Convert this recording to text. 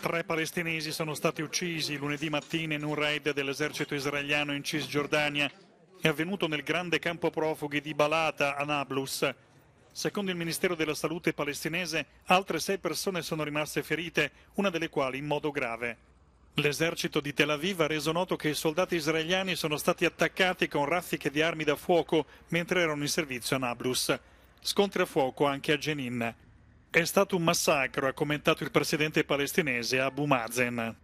Tre palestinesi sono stati uccisi lunedì mattina in un raid dell'esercito israeliano in Cisgiordania. È avvenuto nel grande campo profughi di Balata a Nablus. Secondo il Ministero della Salute palestinese, altre sei persone sono rimaste ferite, una delle quali in modo grave. L'esercito di Tel Aviv ha reso noto che i soldati israeliani sono stati attaccati con raffiche di armi da fuoco mentre erano in servizio a Nablus. Scontri a fuoco anche a Jenin. È stato un massacro, ha commentato il presidente palestinese Abu Mazen.